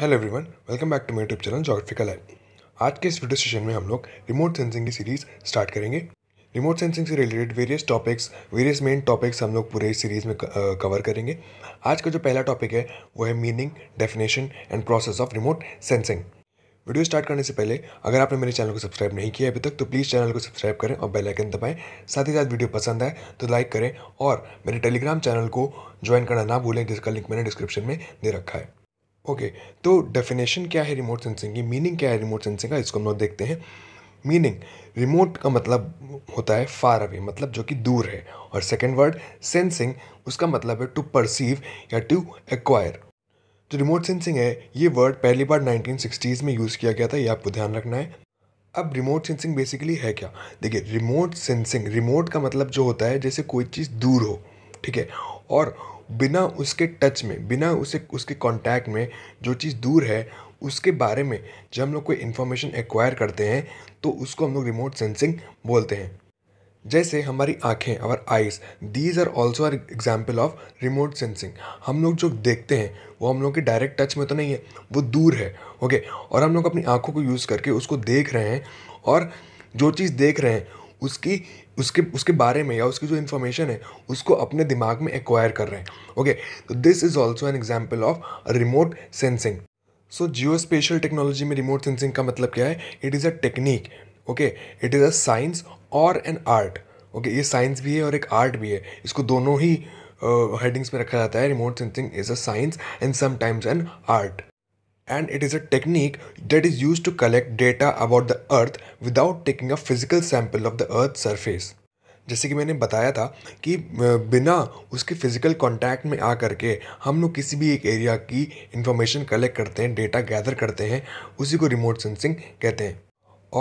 Hello everyone welcome back to my YouTube channel geographical है आज के इस वीडियो सेशन में हम लोग रिमोट सेंसिंग की सीरीज स्टार्ट करेंगे रिमोट सेंसिंग से related various topics various main topics हम लोग पूरे इस सीरीज़ में कवर करेंगे आज का जो पहला टॉपिक है वो है meaning definition and process of remote sensing video start करने से पहले अगर आपने मेरे चैनल को सब्सक्राइब नहीं किया अभी तक तो प्लीज़ चैनल को सब्सक्राइब करें और बेल आइकन दबाएं साथ ही साथ वीडियो पसंद आए तो लाइक करें और मेरे टेलीग्राम चैनल को ज्वाइन करना ना भूलें जिसका लिंक मैंने डिस्क्रिप्शन में दे रखा है ओके okay, तो डेफिनेशन क्या है रिमोट सेंसिंग की मीनिंग क्या है रिमोट सेंसिंग का इसको हम लोग देखते हैं मीनिंग रिमोट का मतलब होता है फार अवे मतलब जो कि दूर है और सेकेंड वर्ड सेंसिंग उसका मतलब है टू परसीव या टू एक्वायर जो रिमोट सेंसिंग है ये वर्ड पहली बार 1960s में यूज़ किया गया था ये आपको ध्यान रखना है अब रिमोट सेंसिंग बेसिकली है क्या देखिए रिमोट सेंसिंग रिमोट का मतलब जो होता है जैसे कोई चीज़ दूर हो ठीक है और बिना उसके टच में बिना उसे उसके कांटेक्ट में जो चीज़ दूर है उसके बारे में जब हम लोग कोई इन्फॉर्मेशन एक्वायर करते हैं तो उसको हम लोग रिमोट सेंसिंग बोलते हैं जैसे हमारी आँखें और eyes these are also are example of remote sensing हम लोग जो देखते हैं वो हम लोग के डायरेक्ट टच में तो नहीं है वो दूर है ओके और हम लोग अपनी आँखों को यूज़ करके उसको देख रहे हैं और जो चीज़ देख रहे हैं उसकी उसके उसके बारे में या उसकी जो इन्फॉर्मेशन है उसको अपने दिमाग में एक्वायर कर रहे हैं ओके तो this is also an example of remote sensing so geospatial technology में रिमोट सेंसिंग का मतलब क्या है it is a technique okay it is a science और एन आर्ट ओके ये साइंस भी है और एक आर्ट भी है इसको दोनों ही हेडिंग्स uh, में रखा जाता है remote sensing is a science and sometimes an art and it is a technique that is used to collect data about the earth without taking a physical sample of the earth surface जैसे कि मैंने बताया था कि बिना उसके physical contact में आ करके हम लोग किसी भी एक एरिया की इन्फॉर्मेशन कलेक्ट करते हैं डेटा गैदर करते हैं उसी को रिमोट सेंसिंग कहते हैं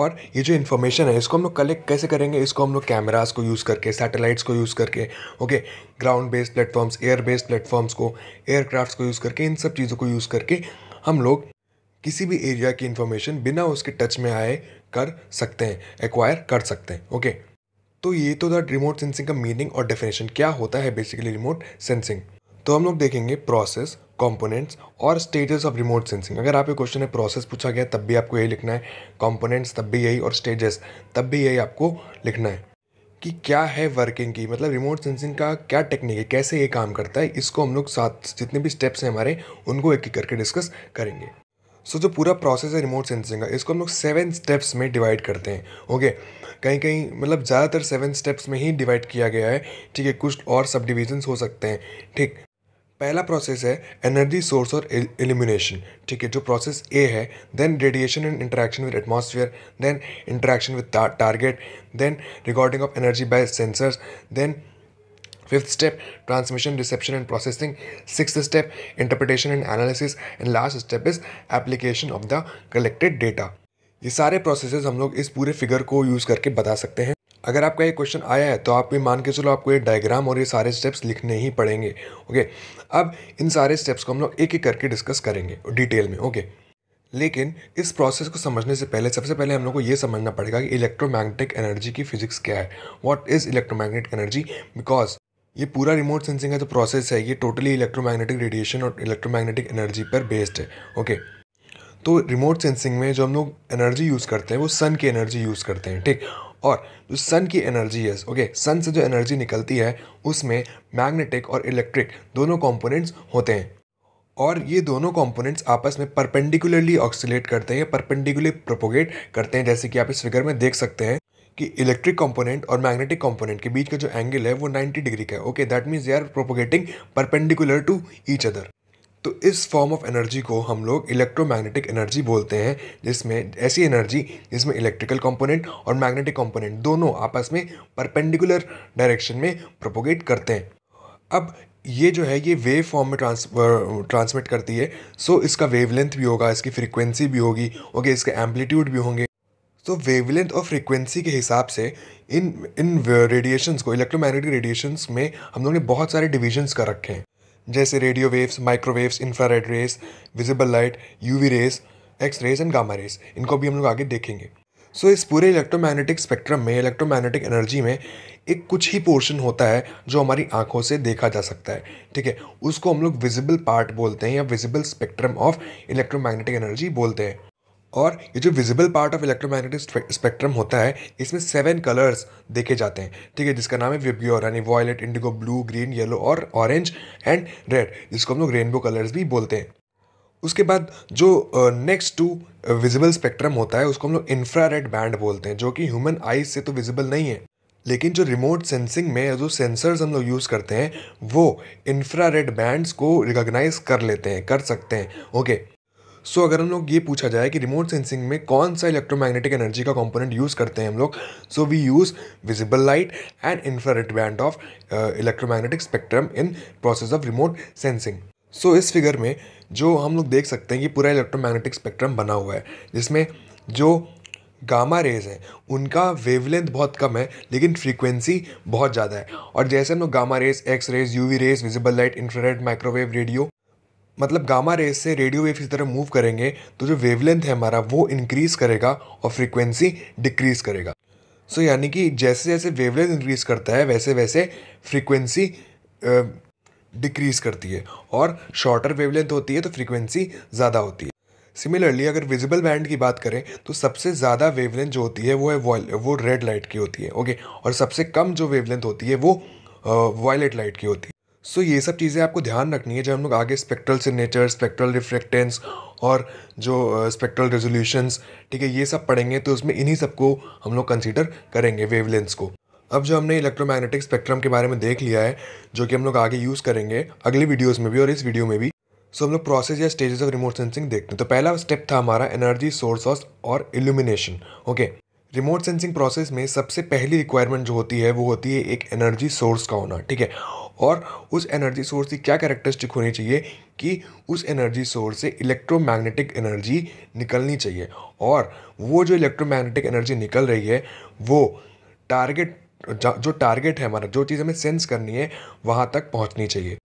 और ये जो इन्फॉर्मेशन है इसको हम लोग कलेक्ट कैसे करेंगे इसको हम लोग कैमरास को यूज़ करके सैटेलाइट्स को यूज़ करके okay ground based platforms air based platforms को एयरक्राफ्ट को यूज़ करके इन सब चीज़ों को यूज़ करके हम लोग किसी भी एरिया की इन्फॉर्मेशन बिना उसके टच में आए कर सकते हैं एक्वायर कर सकते हैं ओके तो ये तो दैट रिमोट सेंसिंग का मीनिंग और डेफिनेशन क्या होता है बेसिकली रिमोट सेंसिंग तो हम लोग देखेंगे प्रोसेस कंपोनेंट्स और स्टेजेस ऑफ रिमोट सेंसिंग अगर आपके क्वेश्चन में प्रोसेस पूछा गया तब भी आपको यही लिखना है कंपोनेंट्स तब भी यही और स्टेजेस तब भी यही आपको लिखना है कि क्या है वर्किंग की मतलब रिमोट सेंसिंग का क्या टेक्निक है कैसे ये काम करता है इसको हम लोग साथ जितने भी स्टेप्स हैं हमारे उनको एक एक करके डिस्कस करेंगे सो so, जो पूरा प्रोसेस है रिमोट सेंसिंग का इसको हम लोग सेवन स्टेप्स में डिवाइड करते हैं ओके कहीं कहीं मतलब ज़्यादातर सेवन स्टेप्स में ही डिवाइड किया गया है ठीक है कुछ और सब डिविजन्स हो सकते हैं ठीक पहला प्रोसेस है एनर्जी सोर्स और एलिमिनेशन ठीक है जो प्रोसेस ए है then radiation and interaction with atmosphere then interaction with target then recording of energy by sensors then fifth step transmission reception and processing sixth step interpretation and analysis and last step is application of the collected data ये सारे processes हम लोग इस पूरे figure को use करके बता सकते हैं अगर आपका ये क्वेश्चन आया है तो आप भी मान के चलो आपको ये डायग्राम और ये सारे स्टेप्स लिखने ही पड़ेंगे ओके अब इन सारे स्टेप्स को हम लोग एक एक करके डिस्कस करेंगे डिटेल में ओके लेकिन इस प्रोसेस को समझने से पहले सबसे पहले हम लोग को ये समझना पड़ेगा कि इलेक्ट्रोमैग्नेटिक एनर्जी की फिजिक्स क्या है what is electromagnetic energy because ये पूरा रिमोट सेंसिंग का जो तो प्रोसेस है ये टोटली इलेक्ट्रोमैग्नेटिक रेडिएशन और इलेक्ट्रोमैग्नेटिक एनर्जी पर बेस्ड है ओके तो रिमोट सेंसिंग में जो हम लोग एनर्जी यूज़ करते हैं वो सन की एनर्जी यूज़ करते हैं ठीक और जो सन की एनर्जी है ओके सन से जो एनर्जी निकलती है उसमें मैग्नेटिक और इलेक्ट्रिक दोनों कॉम्पोनेंट्स होते हैं और ये दोनों कंपोनेंट्स आपस में परपेंडिकुलरली ऑक्सीलेट करते हैं परपेंडिकुलरली प्रोपोगेट करते हैं जैसे कि आप इस फिगर में देख सकते हैं कि इलेक्ट्रिक कंपोनेंट और मैग्नेटिक कंपोनेंट के बीच का जो एंगल है वो 90 डिग्री का है okay that means they are propagating perpendicular to each other तो इस फॉर्म ऑफ एनर्जी को हम लोग इलेक्ट्रोमैग्नेटिक एनर्जी बोलते हैं जिसमें ऐसी एनर्जी जिसमें इलेक्ट्रिकल कंपोनेंट और मैग्नेटिक कंपोनेंट दोनों आपस में परपेंडिकुलर डायरेक्शन में प्रोपोगेट करते हैं अब ये जो है ये वेव फॉर्म में ट्रांस ट्रांसमिट करती है सो इसका वेवलेंथ भी होगा इसकी फ्रीक्वेंसी भी होगी ओके इसके एम्पलीट्यूड भी होंगे तो वेवलेंथ और फ्रीक्वेंसी के हिसाब से इन इन रेडिएशंस को इलेक्ट्रोमैग्नेटिक रेडिएशंस में हम लोगों ने बहुत सारे डिविजन्स कर रखे हैं जैसे radio waves microwaves infrared rays visible light UV rays X rays and gamma rays इनको भी हम लोग आगे देखेंगे सो so, इस पूरे इलेक्ट्रोमैग्नेटिक स्पेक्ट्रम में इलेक्ट्रोमैग्नेटिक एनर्जी में एक कुछ ही पोर्शन होता है जो हमारी आंखों से देखा जा सकता है ठीक है उसको हम लोग विजिबल पार्ट बोलते हैं या visible spectrum of electromagnetic energy बोलते हैं और ये जो visible part of electromagnetic spectrum होता है इसमें सेवन कलर्स देखे जाते हैं ठीक है जिसका नाम है विब्योर यानी violet indigo blue green yellow और ऑरेंज एंड रेड जिसको हम लोग रेनबो कलर्स भी बोलते हैं उसके बाद जो नेक्स्ट टू विजिबल स्पेक्ट्रम होता है उसको हम लोग इंफ्रा बैंड बोलते हैं जो कि ह्यूमन आईज से तो विजिबल नहीं है लेकिन जो रिमोट सेंसिंग में जो सेंसर्स हम लोग यूज़ करते हैं वो इंफ्रा बैंड्स को रिकॉग्नाइज कर लेते हैं कर सकते हैं ओके okay. सो अगर हम लोग ये पूछा जाए कि रिमोट सेंसिंग में कौन सा इलेक्ट्रोमैग्नेटिक एनर्जी का कंपोनेंट यूज़ करते हैं हम लोग so we use visible light and infrared band of electromagnetic spectrum in process of remote sensing so इस फिगर में जो हम लोग देख सकते हैं कि पूरा इलेक्ट्रोमैग्नेटिक स्पेक्ट्रम बना हुआ है जिसमें जो गामा रेज हैं उनका वेवलेंथ बहुत कम है लेकिन फ्रीक्वेंसी बहुत ज़्यादा है और जैसे हम लोग gamma rays X rays UV rays visible light infrared microwave radio मतलब गामा रेस से रेडियो वेव इस तरह मूव करेंगे तो जो वेवलेंथ है हमारा वो इंक्रीज़ करेगा और फ्रीक्वेंसी डिक्रीज़ करेगा सो so, यानी कि जैसे जैसे वेवलेंथ इंक्रीज़ करता है वैसे वैसे फ्रीक्वेंसी डिक्रीज़ करती है और शॉर्टर वेवलेंथ होती है तो फ्रीक्वेंसी ज़्यादा होती है सिमिलरली अगर विजिबल बैंड की बात करें तो सबसे ज़्यादा वेवलेंथ जो होती है वो है वो रेड लाइट की होती है ओके और सबसे कम जो वेवलेंथ होती है वो वायलेट लाइट की होती है सो so, ये सब चीज़ें आपको ध्यान रखनी है जब हम लोग आगे स्पेक्ट्रल सिग्नेचर स्पेक्ट्रल रिफ्लेक्टेंस और जो स्पेक्ट्रल रेजोल्यूशंस ठीक है ये सब पढ़ेंगे तो उसमें इन्हीं सबको हम लोग कंसिडर करेंगे वेवलेंस को अब जो हमने इलेक्ट्रोमैग्नेटिक स्पेक्ट्रम के बारे में देख लिया है जो कि हम लोग आगे यूज़ करेंगे अगले वीडियोज़ में भी और इस वीडियो में भी सो so, हम लोग प्रोसेस या स्टेजेस ऑफ रिमोट सेंसिंग देखते हैं तो पहला स्टेप था हमारा एनर्जी सोर्स और illumination okay remote sensing process में सबसे पहली रिक्वायरमेंट जो होती है वो होती है एक एनर्जी सोर्स का होना ठीक है और उस एनर्जी सोर्स की क्या करेक्टरिस्टिक होनी चाहिए कि उस एनर्जी सोर्स से इलेक्ट्रोमैग्नेटिक एनर्जी निकलनी चाहिए और वो जो इलेक्ट्रोमैग्नेटिक एनर्जी निकल रही है वो टारगेट जो टारगेट है हमारा जो चीज़ हमें सेंस करनी है वहाँ तक पहुँचनी चाहिए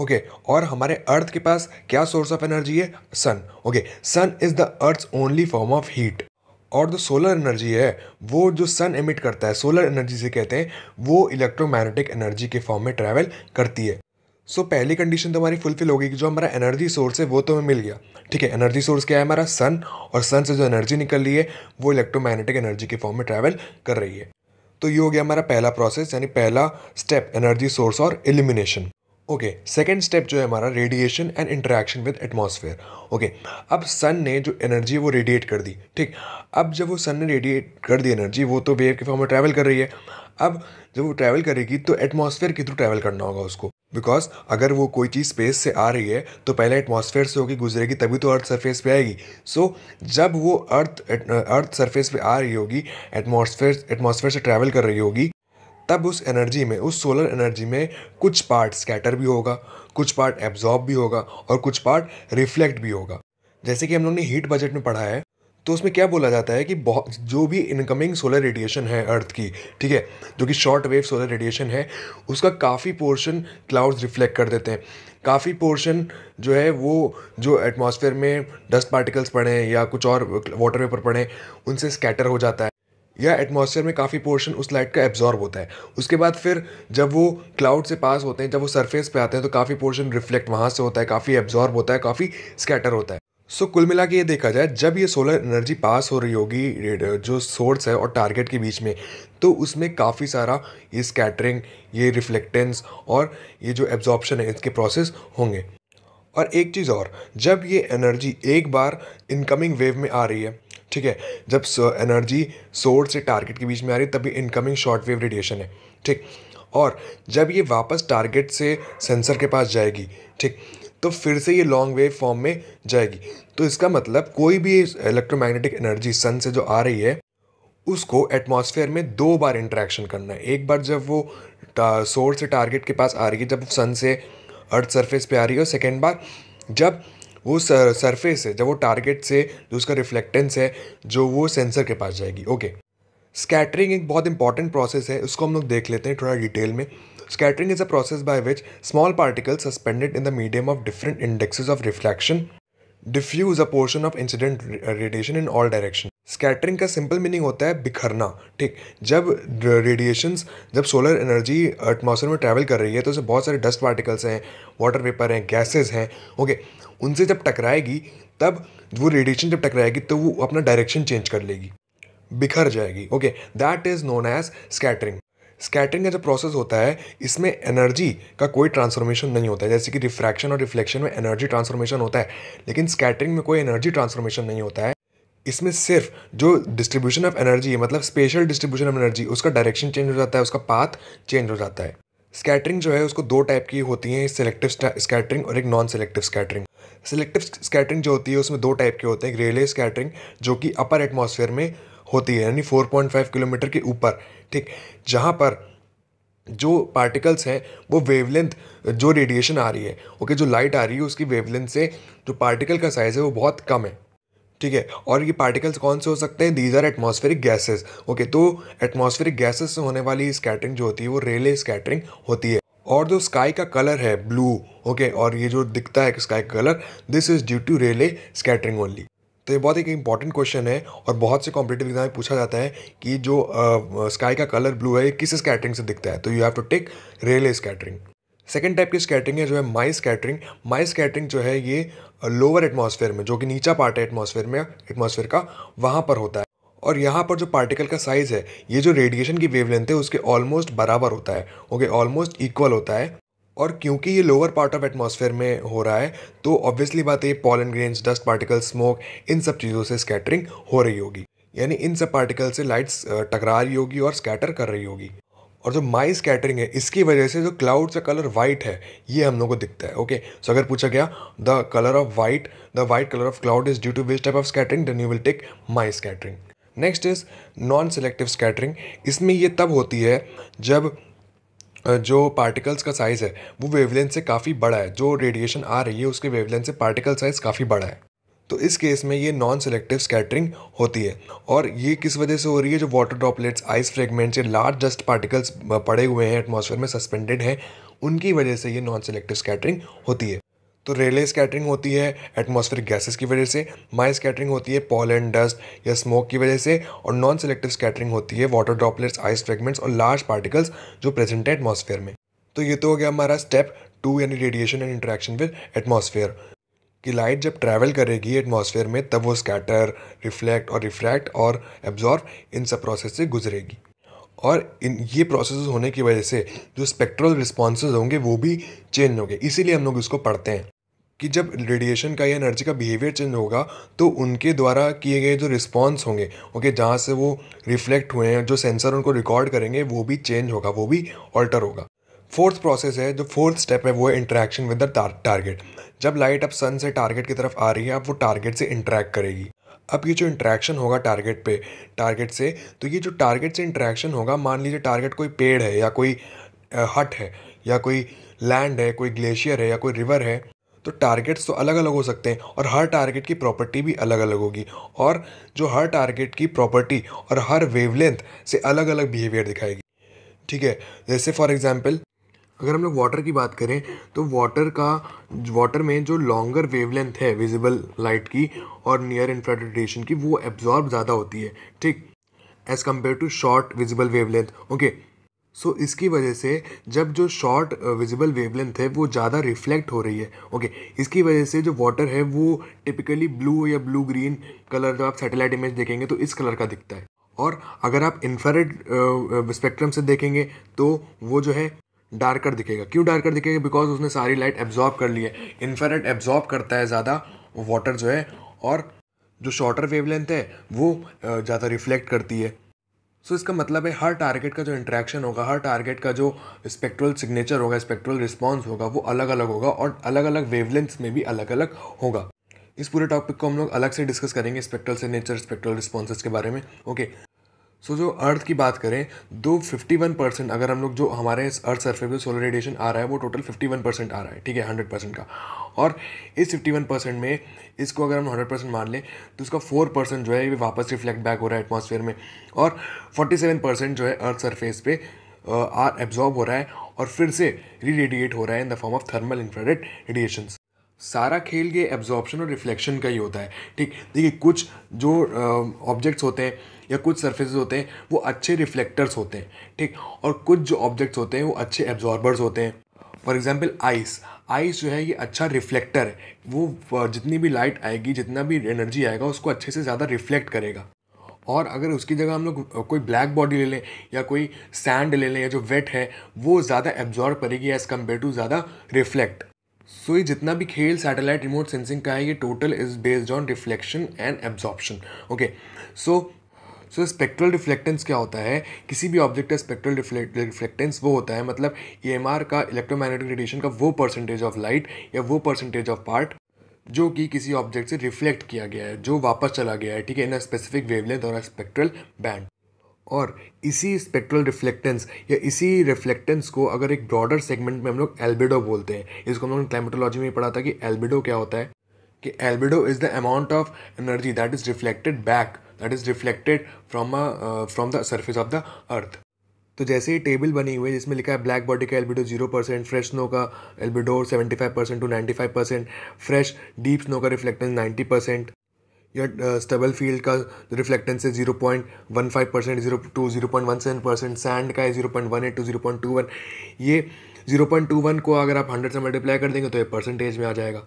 ओके okay, और हमारे अर्थ के पास क्या सोर्स ऑफ एनर्जी है sun okay sun is the earth's only form of heat और जो सोलर एनर्जी है वो जो सन एमिट करता है सोलर एनर्जी से कहते हैं वो इलेक्ट्रोमैग्नेटिक एनर्जी के फॉर्म में ट्रैवल करती है सो so, पहली कंडीशन तो हमारी फुलफिल होगी कि जो हमारा एनर्जी सोर्स है वो तो हमें मिल गया ठीक है एनर्जी सोर्स क्या है हमारा सन और सन से जो एनर्जी निकल रही है वो इलेक्ट्रोमैग्नेटिक एनर्जी के फॉर्म में ट्रैवल कर रही है तो ये हो गया हमारा पहला प्रोसेस यानी पहला स्टेप एनर्जी सोर्स और एलिमिनेशन ओके सेकेंड स्टेप जो है हमारा radiation and interaction with atmosphere okay अब सन ने जो एनर्जी है वो रेडिएट कर दी ठीक अब जब वो सन ने रेडिएट कर दी एनर्जी वो तो वेव के फॉर्म में ट्रैवल कर रही है अब जब वो ट्रैवल करेगी तो एटमॉस्फेयर के थ्रू ट्रैवल करना होगा उसको बिकॉज अगर वो कोई चीज़ स्पेस से आ रही है तो पहले एटमॉस्फेयर से होगी गुजरेगी तभी तो अर्थ सरफेस पे आएगी सो so, जब वो अर्थ अर्थ सरफेस पे आ रही होगी एटमॉस्फेयर एटमॉस्फेयर से ट्रैवल कर रही होगी तब उस एनर्जी में उस सोलर एनर्जी में कुछ पार्ट स्कैटर भी होगा कुछ पार्ट एब्जॉर्ब भी होगा और कुछ पार्ट रिफ्लेक्ट भी होगा जैसे कि हम लोग ने हीट बजट में पढ़ा है तो उसमें क्या बोला जाता है कि बहुत जो भी इनकमिंग सोलर रेडिएशन है अर्थ की ठीक है जो कि शॉर्ट वेव सोलर रेडिएशन है उसका काफ़ी पोर्शन क्लाउड्स रिफ्लेक्ट कर देते हैं काफ़ी पोर्शन जो है वो जो एटमॉस्फेयर में डस्ट पार्टिकल्स पड़े या कुछ और वाटर वेपर पड़े उनसे स्कैटर हो जाता है या एटमॉस्फेयर में काफ़ी पोर्शन उस लाइट का एब्जॉर्ब होता है उसके बाद फिर जब वो क्लाउड से पास होते हैं जब वो सरफेस पे आते हैं तो काफ़ी पोर्शन रिफ्लेक्ट वहाँ से होता है काफ़ी एब्जॉर्ब होता है काफ़ी स्कैटर होता है सो so, कुल मिला के ये देखा जाए जब ये सोलर एनर्जी पास हो रही होगी जो सोर्स है और टारगेट के बीच में तो उसमें काफ़ी सारा ये स्कैटरिंग ये रिफ्लेक्टेंस और ये जो एब्जॉर्बशन है इसके प्रोसेस होंगे और एक चीज़ और जब ये एनर्जी एक बार इनकमिंग वेव में आ रही है ठीक है जब एनर्जी सोर्स से टारगेट के बीच में आ रही है तभी इनकमिंग शॉर्ट वेव रेडिएशन है ठीक और जब ये वापस टारगेट से सेंसर के पास जाएगी ठीक तो फिर से ये लॉन्ग वेव फॉर्म में जाएगी तो इसका मतलब कोई भी इलेक्ट्रोमैग्नेटिक एनर्जी सन से जो आ रही है उसको एटमॉस्फेयर में दो बार इंटरेक्शन करना है एक बार जब वो सोर्स से टारगेट के पास आ रही है जब सन से अर्थ सरफेस पे आ रही है और सेकेंड बार जब वो सरफेस है जब वो टारगेट से जो उसका रिफ्लेक्टेंस है जो वो सेंसर के पास जाएगी ओके स्कैटरिंग एक बहुत इंपॉर्टेंट प्रोसेस है उसको हम लोग देख लेते हैं थोड़ा डिटेल में scattering is a process by which small particle suspended in the medium of different indexes of reflection diffuse a portion of incident radiation in all direction scattering का सिंपल मीनिंग होता है बिखरना ठीक जब रेडिएशंस जब solar energy atmosphere में travel कर रही है तो उसे बहुत सारे डस्ट पार्टिकल्स हैं वाटर पेपर हैं गैसेस हैं ओके उनसे जब टकराएगी तब वो रेडिएशन जब टकराएगी तो वो अपना डायरेक्शन चेंज कर लेगी बिखर जाएगी okay that is known as scattering scattering का जो प्रोसेस होता है इसमें एनर्जी का कोई ट्रांसफॉर्मेशन नहीं होता है जैसे कि रिफ्रैक्शन और रिफ्लेक्शन में एनर्जी ट्रांसफॉर्मेशन होता है लेकिन स्कैटरिंग में कोई एनर्जी ट्रांसफॉर्मेशन नहीं होता है इसमें सिर्फ जो डिस्ट्रीब्यूशन ऑफ एनर्जी है मतलब स्पेशल डिस्ट्रीब्यूशन ऑफ एनर्जी उसका डायरेक्शन चेंज हो जाता है उसका पाथ चेंज हो जाता है स्कैटरिंग जो है उसको दो टाइप की होती है सेलेक्टिव स्कैटरिंग और एक non selective scattering selective scattering जो होती है उसमें दो टाइप के होते हैं एक रेले स्कैटरिंग जो कि अपर एटमोसफेयर में होती है यानी 4.5 किलोमीटर के ऊपर ठीक जहाँ पर जो पार्टिकल्स हैं वो वेवलेंथ जो रेडिएशन आ रही है ओके जो लाइट आ रही है उसकी वेवलेंथ से जो पार्टिकल का साइज़ है वो बहुत कम है ठीक है और ये पार्टिकल्स कौन से हो सकते हैं these are atmospheric gases okay तो एटमॉस्फेरिक गैसेस से होने वाली स्कैटरिंग जो होती है वो रेले स्कैटरिंग होती है और जो स्काई का कलर है ब्लू ओके okay, और ये जो दिखता है स्काई का colour this is due to Rayleigh scattering only तो ये बहुत एक इंपॉर्टेंट क्वेश्चन है और बहुत से कॉम्पिटेटिव एग्जाम में पूछा जाता है कि जो स्काई का कलर ब्लू है ये किस स्कैटरिंग से दिखता है तो you have to take Rayleigh scattering second type की स्कैटरिंग है जो है माई स्कैटरिंग माई स्कैटरिंग जो है ये लोअर एटमॉस्फेयर में जो कि नीचा पार्ट है एटमॉस्फेयर में एटमॉस्फेयर का वहाँ पर होता है और यहाँ पर जो पार्टिकल का साइज़ है ये जो रेडिएशन की वेवलेंथ है उसके ऑलमोस्ट बराबर होता है ओके ऑलमोस्ट इक्वल होता है और क्योंकि ये लोअर पार्ट ऑफ एटमॉस्फेयर में हो रहा है तो ऑब्वियसली बात है ये pollen grains dust particle smoke इन सब चीज़ों से स्कैटरिंग हो रही होगी यानी इन सब पार्टिकल से लाइट्स टकरा रही होगी और स्कैटर कर रही होगी और जो माई स्कैटरिंग है इसकी वजह से जो क्लाउड का कलर वाइट है ये हम लोग को दिखता है ओके सो अगर पूछा गया the colour of white the white colour of cloud is due to which type of scattering then you will take Mie scattering next is non selective scattering इसमें ये तब होती है जब जो पार्टिकल्स का साइज़ है वो वेवलेंथ से काफ़ी बड़ा है जो रेडिएशन आ रही है उसके वेवलेंथ से पार्टिकल साइज़ काफ़ी बड़ा है तो इस केस में ये नॉन सेलेक्टिव स्कैटरिंग होती है और ये किस वजह से हो रही है जो वाटर ड्रॉपलेट्स आइस फ्रेगमेंट्स या लार्ज जस्ट पार्टिकल्स पड़े हुए हैं एटमोसफेयर में सस्पेंडेड हैं उनकी वजह से ये नॉन सेलेक्टिव स्कैटरिंग होती है तो रेले स्कैटरिंग होती है एटमॉस्फेरिक गैसेस की वजह से माइ स्कैटरिंग होती है पॉलन डस्ट या स्मोक की वजह से और नॉन सेलेक्टिव स्कैटरिंग होती है वाटर ड्रॉपलेट्स आइस फ्रेगमेंट्स और लार्ज पार्टिकल्स जो प्रेजेंट है एटमॉस्फेयर में तो ये तो हो गया हमारा स्टेप टू यानी radiation and interaction with atmosphere कि लाइट जब ट्रैवल करेगी एटमोसफेयर में तब वो स्कैटर रिफ्लेक्ट और रिफ्रैक्ट और एब्जॉर्व इन सब प्रोसेस से गुजरेगी और इन ये प्रोसेस होने की वजह से जो स्पेक्ट्रल रिस्पॉन्स होंगे वो भी चेंज होंगे इसीलिए हम लोग इसको पढ़ते हैं कि जब रेडिएशन का या एनर्जी का बिहेवियर चेंज होगा तो उनके द्वारा किए गए जो रिस्पॉन्स होंगे ओके जहाँ से वो रिफ्लेक्ट हुए हैं जो सेंसर उनको रिकॉर्ड करेंगे वो भी चेंज होगा वो भी ऑल्टर होगा फोर्थ प्रोसेस है जो फोर्थ स्टेप है वो है इंटरेक्शन विद द टारगेट जब लाइट अब सन से टारगेट की तरफ आ रही है अब वो टारगेट से इंटरेक्ट करेगी अब ये जो इंट्रैक्शन होगा टारगेट पे टारगेट से तो ये जो टारगेट से इंट्रैक्शन होगा मान लीजिए टारगेट कोई पेड़ है या कोई हट है या कोई लैंड है कोई ग्लेशियर है या कोई रिवर है तो टारगेट्स तो अलग अलग हो सकते हैं और हर टारगेट की प्रॉपर्टी भी अलग अलग होगी और जो हर टारगेट की प्रॉपर्टी और हर वेवलेंथ से अलग अलग बिहेवियर दिखाएगी ठीक है जैसे फॉर एग्ज़ाम्पल अगर हम लोग वाटर की बात करें तो वाटर का वाटर में जो लॉन्गर वेवलेंथ है विजिबल लाइट की और नियर इंफ्रारेड की वो एब्जॉर्ब ज़्यादा होती है ठीक as compared to short visible wavelength okay so so, इसकी वजह से जब जो शॉर्ट विजिबल वेवलेंथ है वो ज़्यादा रिफ्लेक्ट हो रही है ओके okay, इसकी वजह से जो वाटर है वो टिपिकली ब्लू या ब्लू ग्रीन कलर जब आप सैटेलाइट इमेज देखेंगे तो इस कलर का दिखता है और अगर आप इन्फ्रारेड स्पेक्ट्रम uh, uh, से देखेंगे तो वो जो है डार्कर दिखेगा क्यों डार्कर दिखेगा बिकॉज उसने सारी लाइट एब्जॉर्ब कर ली है इन्फ्रारेड एब्जॉर्ब करता है ज़्यादा वाटर जो है और जो शॉर्टर वेवलेंथ है वो uh, ज़्यादा रिफ्लेक्ट करती है सो so, इसका मतलब है हर टारगेट का जो इंट्रैक्शन होगा हर टारगेट का जो स्पेक्ट्रल सिग्नेचर होगा स्पेक्ट्रल रिस्पॉन्स होगा वो अलग अलग होगा और अलग अलग वेवलेंथ्स में भी अलग अलग होगा इस पूरे टॉपिक को हम लोग अलग से डिस्कस करेंगे स्पेक्ट्रल सिग्नेचर स्पेक्ट्रल रिस्पॉन्स के बारे में ओके सो so, जो अर्थ की बात करें दो फिफ्टी वन परसेंट अगर हम लोग जो हमारे इस अर्थ सरफेस पे सोलर रेडिएशन आ रहा है वो टोटल फिफ्टी वन परसेंट आ रहा है ठीक है हंड्रेड परसेंट का और इस फिफ्टी वन परसेंट में इसको अगर हम हंड्रेड परसेंट मान लें तो उसका फोर परसेंट जो है ये वापस रिफ्लेक्ट बैक हो रहा है एटमॉस्फेयर में और फोर्टी सेवन परसेंट जो है अर्थ सरफेस पे आर एब्जॉर्ब हो रहा है और फिर से री रेडिएट हो रहा है in the form of thermal infrared radiation सारा खेल ये एब्जॉर्प्शन और रिफ्लेक्शन का ही होता है ठीक देखिए कुछ जो ऑब्जेक्ट्स होते हैं या कुछ सर्फेस होते हैं वो अच्छे रिफ्लेक्टर्स होते हैं ठीक और कुछ जो ऑब्जेक्ट्स होते हैं वो अच्छे एब्जॉर्बर्स होते हैं फॉर एग्जाम्पल आइस आइस जो है ये अच्छा रिफ्लेक्टर है वो जितनी भी लाइट आएगी जितना भी एनर्जी आएगा उसको अच्छे से ज़्यादा रिफ्लेक्ट करेगा और अगर उसकी जगह हम लोग कोई ब्लैक बॉडी ले लें या कोई सैंड ले लें या जो वेट है वो ज़्यादा एब्जॉर्ब करेगी एज़ कम्पेयर टू ज़्यादा रिफ्लेक्ट सो so, ये जितना भी खेल सैटेलाइट रिमोट सेंसिंग का है ये total is based on reflection and absorption okay so so spectral reflectance क्या होता है किसी भी ऑब्जेक्ट का स्पेक्ट्रल रिफ्लेक्टेंस वो होता है मतलब ई e का इलेक्ट्रोमैग्नेटिक रेडिएशन का वो परसेंटेज ऑफ लाइट या वो परसेंटेज ऑफ पार्ट जो कि किसी ऑब्जेक्ट से रिफ्लेक्ट किया गया है जो वापस चला गया है ठीक है इन अ स्पेसिफिक वेवलेंथ और अ स्पेक्ट्रल बैंड और इसी स्पेक्ट्रल रिफ्लेक्टेंस या इसी रिफ्लेक्टेंस को अगर एक ब्रॉडर सेगमेंट में हम लोग एल्बिडो बोलते हैं इसको हम लोगों ने क्लाइमेटोलॉजी में पढ़ा था कि एल्बिडो क्या होता है कि albedo is the amount of energy that is reflected back that is reflected from from the surface of the earth तो जैसे ही टेबल बनी हुई है जिसमें लिखा है ब्लैक बॉडी का albedo zero percent fresh snow का albedo seventy five percent to ninety five percent fresh deep snow का रिफ्लेक्टेंस नाइन्टी परसेंट या स्टबल फील्ड का रिफ्लेक्टेंस है zero point one five percent zero to zero point one seven percent sand का है zero point one eight to zero point two one ये zero point two one को अगर आप hundred से मल्टीप्लाई कर देंगे तो ये परसेंटेज में आ जाएगा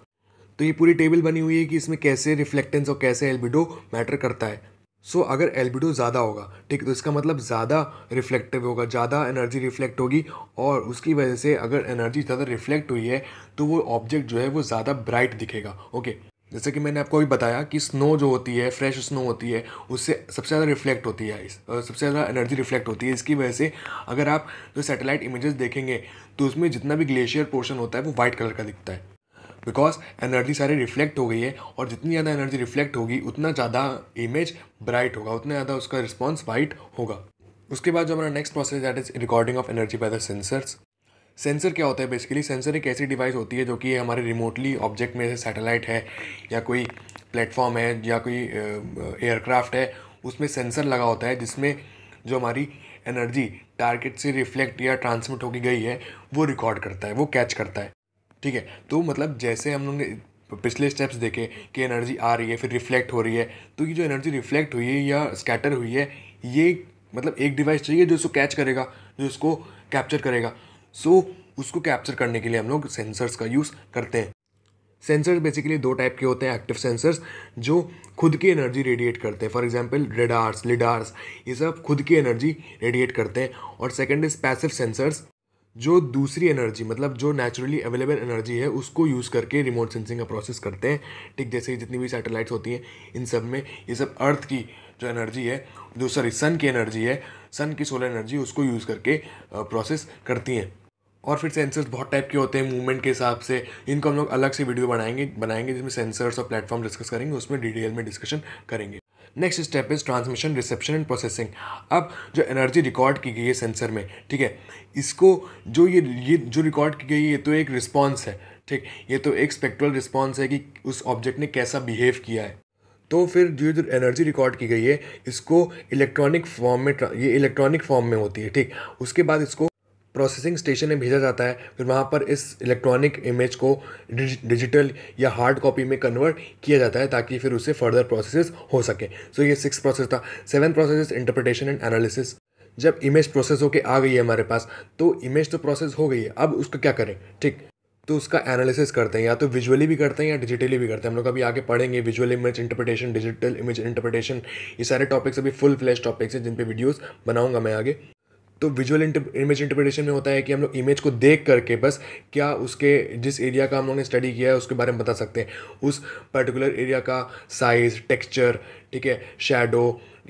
तो ये पूरी टेबल बनी हुई है कि इसमें कैसे रिफ्लेक्टेंस और कैसे एल्बिडो मैटर करता है सो so, अगर एल्बिडो ज़्यादा होगा ठीक तो इसका मतलब ज़्यादा रिफ्लेक्टिव होगा ज़्यादा एनर्जी रिफ्लेक्ट होगी और उसकी वजह से अगर एनर्जी ज़्यादा रिफ्लेक्ट हुई है तो वो ऑब्जेक्ट जो है वो ज़्यादा ब्राइट दिखेगा ओके okay. जैसे कि मैंने आपको अभी बताया कि स्नो जो होती है फ्रेश स्नो होती है उससे सबसे ज़्यादा रिफ्लेक्ट होती है सबसे ज़्यादा एनर्जी रिफ्लेक्ट होती है इसकी वजह से अगर आप जो सैटेलाइट इमेजेस देखेंगे तो उसमें जितना भी ग्लेशियर पोर्शन होता है वो वाइट कलर का दिखता है बिकॉज एनर्जी सारी रिफ्लेक्ट हो गई है और जितनी ज़्यादा एनर्जी रिफ्लेक्ट होगी उतना ज़्यादा इमेज ब्राइट होगा उतना ज़्यादा उसका रिस्पॉन्स वाइट होगा उसके बाद जो हमारा next process that is recording of energy by the sensors sensor क्या होता है बेसिकली सेंसर एक ऐसी डिवाइस होती है जो कि हमारे रिमोटली ऑब्जेक्ट में जैसे सैटेलाइट है या कोई प्लेटफॉर्म है या कोई एयरक्राफ्ट है उसमें सेंसर लगा होता है जिसमें जो हमारी एनर्जी टारगेट से रिफ्लेक्ट या ट्रांसमिट होके गई है वो रिकॉर्ड करता है वो कैच करता है ठीक है तो मतलब जैसे हम लोग पिछले स्टेप्स देखे कि एनर्जी आ रही है फिर रिफ्लेक्ट हो रही है तो ये जो एनर्जी रिफ्लेक्ट हुई है या स्कैटर हुई है ये मतलब एक डिवाइस चाहिए जो इसको कैच करेगा जो इसको कैप्चर करेगा सो so, उसको कैप्चर करने के लिए हम लोग सेंसर्स का यूज़ करते हैं सेंसर्स बेसिकली दो टाइप के होते हैं एक्टिव सेंसर्स जो खुद की एनर्जी रेडिएट करते हैं फॉर एग्जांपल रेडार्स लिडार्स ये सब खुद की एनर्जी रेडिएट करते हैं और सेकंड इज पैसिव सेंसर्स जो दूसरी एनर्जी मतलब जो नेचुरली अवेलेबल एनर्जी है उसको यूज़ करके रिमोट सेंसिंग का प्रोसेस करते हैं ठीक जैसे जितनी भी सैटेलाइट्स होती हैं इन सब में ये सब अर्थ की जो एनर्जी है जो सॉरी सन की एनर्जी है सन की सोलर एनर्जी उसको यूज़ करके प्रोसेस करती हैं और फिर सेंसर्स बहुत टाइप के होते हैं मूवमेंट के हिसाब से इनको हम लोग अलग से वीडियो बनाएंगे बनाएंगे जिसमें सेंसर्स और प्लेटफॉर्म डिस्कस करेंगे उसमें डिटेल में डिस्कशन करेंगे next step is transmission reception and processing अब जो एनर्जी रिकॉर्ड की गई है सेंसर में ठीक है इसको जो ये ये जो रिकॉर्ड की गई ये तो एक रिस्पॉन्स है ठीक ये तो एक स्पेक्ट्रल रिस्पॉन्स है कि उस ऑब्जेक्ट ने कैसा बिहेव किया है तो फिर जो जो एनर्जी रिकॉर्ड की गई है इसको इलेक्ट्रॉनिक फॉर्म में ये इलेक्ट्रॉनिक फॉर्म में होती है ठीक उसके बाद इसको प्रोसेसिंग स्टेशन में भेजा जाता है फिर वहाँ पर इस इलेक्ट्रॉनिक इमेज को डिजिटल या हार्ड कॉपी में कन्वर्ट किया जाता है ताकि फिर उसे फर्दर प्रोसेस हो सके सो so ये सिक्स प्रोसेस था seven process interpretation and analysis जब इमेज प्रोसेस होकर आ गई है हमारे पास तो इमेज तो प्रोसेस हो गई है अब उसका क्या करें ठीक तो उसका एनालिसिस करते हैं या तो विजुअली भी करते हैं या डिजिटली भी करते हैं हम लोग अभी आगे पढ़ेंगे visual image interpretation digital image interpretation ये सारे टॉपिक्स अभी फुल फ्लैश टॉपिक्स हैं जिन पे वीडियोस बनाऊंगा मैं आगे तो विजुअल इमेज इंटरप्रिटेशन में होता है कि हम लोग इमेज को देख करके बस क्या उसके जिस एरिया का हम लोग ने स्टडी किया है उसके बारे में बता सकते हैं उस पर्टिकुलर एरिया का साइज़ टेक्सचर ठीक है शेडो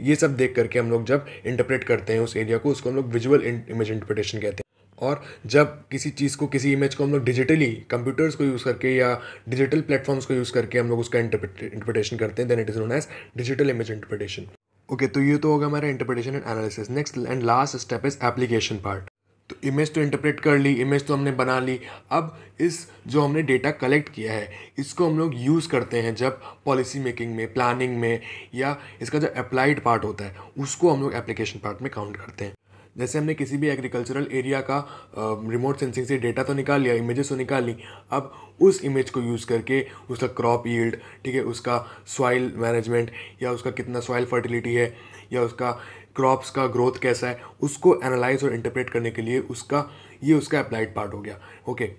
ये सब देख करके हम लोग जब इंटरप्रेट करते हैं उस एरिया को उसको हम लोग विजुअल इमेज इंटरप्रिटेशन कहते हैं और जब किसी चीज़ को किसी इमेज को हम लोग डिजिटली कंप्यूटर्स को यूज़ करके या डिजिटल प्लेटफॉर्म्स को यूज़ करके हम लोग उसका इंटरप्रिटेशन करते हैं then it is known as digital image interpretation okay okay, तो ये तो होगा हमारा interpretation and analysis next and last step is application part तो इमेज तो इंटरप्रेट कर ली इमेज तो हमने बना ली अब इस जो हमने डेटा कलेक्ट किया है इसको हम लोग यूज़ करते हैं जब पॉलिसी मेकिंग में प्लानिंग में या इसका जो अप्लाइड पार्ट होता है उसको हम लोग एप्लीकेशन पार्ट में काउंट करते हैं जैसे हमने किसी भी एग्रीकल्चरल एरिया का रिमोट सेंसिंग से डेटा तो निकाल लिया इमेजेस तो निकाल ली अब उस इमेज को यूज़ करके उसका क्रॉप यील्ड ठीक है उसका सॉइल मैनेजमेंट या उसका कितना सॉइल फर्टिलिटी है या उसका क्रॉप्स का ग्रोथ कैसा है उसको एनालाइज और इंटरप्रेट करने के लिए उसका ये उसका अप्लाइड पार्ट हो गया ओके okay.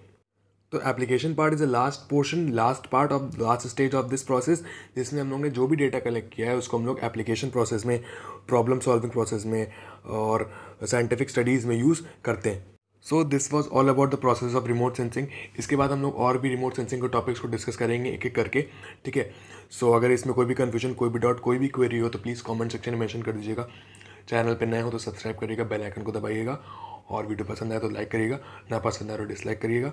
तो application part is a last portion last part of last stage of this process जिसमें हम लोग ने जो भी डेटा कलेक्ट किया है उसको हम लोग एप्लीकेशन प्रोसेस में प्रॉब्लम सॉल्विंग प्रोसेस में और साइंटिफिक स्टडीज़ में यूज़ करते हैं so this was all about the process of remote sensing इसके बाद हम लोग और भी रिमोट सेंसिंग के टॉपिक्स को डिस्कस करेंगे एक एक करके ठीक है सो अगर इसमें कोई भी कन्फ्यूजन कोई भी डाउट कोई भी क्वेरी हो तो प्लीज़ कॉमेंट सेक्शन में मैंशन कर दीजिएगा चैनल पर नए हो तो सब्सक्राइब करिएगा बेल आइकन को दबाइएगा और वीडियो पसंद आए तो लाइक करिएगा ना पसंद आए तो डिसलाइक करिएगा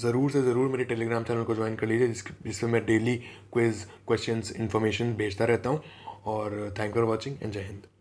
ज़रूर से ज़रूर मेरे टेलीग्राम चैनल को ज्वाइन कर लीजिए जिस जिसमें मैं डेली क्विज़ क्वेश्चंस इन्फॉर्मेशन भेजता रहता हूँ और थैंक फॉर वॉचिंग एंड जय हिंद